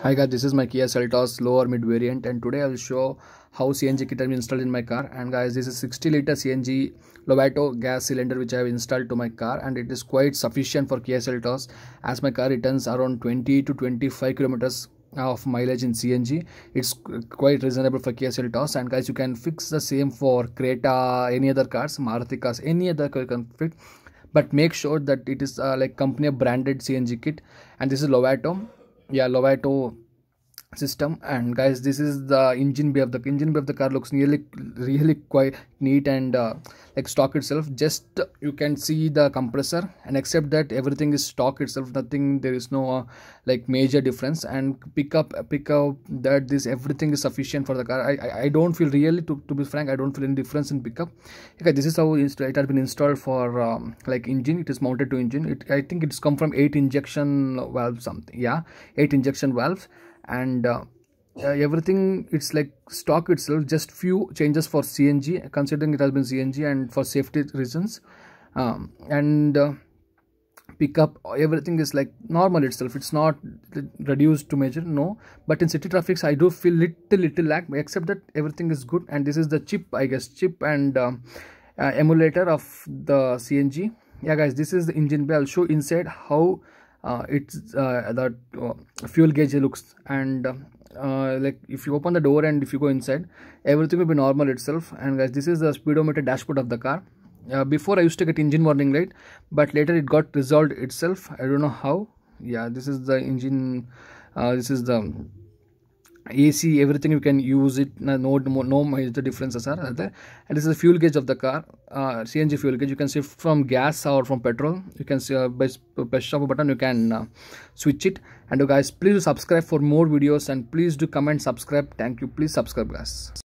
hi guys this is my kia seltos lower mid variant and today i will show how cng kit i have installed in my car and guys this is 60 liter cng lovato gas cylinder which i have installed to my car and it is quite sufficient for kia seltos as my car returns around 20 to 25 kilometers of mileage in cng it's quite reasonable for kia seltos and guys you can fix the same for creta any other cars maruti cars any other car you can fit but make sure that it is uh, like company branded cng kit and this is lovato या लोबैटो system and guys this is the engine bay of the engine bay of the car looks really really quite neat and uh, like stock itself just you can see the compressor and except that everything is stock itself nothing there is no uh, like major difference and pick up pick up that this everything is sufficient for the car i i, I don't feel really to, to be frank i don't feel any difference in pickup okay this is how it has been installed for um, like engine it is mounted to engine it i think it's come from eight injection valve something yeah eight injection valves and uh, uh, everything it's like stock itself just few changes for cng considering it has been cng and for safety reasons um, and uh, pickup everything is like normal itself it's not reduced to measure no but in city traffics i do feel little little lack except that everything is good and this is the chip i guess chip and um, uh, emulator of the cng yeah guys this is the engine bay i'll show inside how uh, it's uh, that uh, fuel gauge looks and like if you open the door and if you go inside everything will be normal itself and guys this is the speedometer dashboard of the car uh, before I used to get engine warning light but later it got resolved itself I don't know how yeah this is the engine uh, this is the AC everything you can use it no no, no major differences are there and this is the fuel gauge of the car uh, CNG fuel gauge you can shift from gas or from petrol you can see uh, by press of a button you can uh, switch it and you guys please subscribe for more videos and please do comment subscribe thank you please subscribe guys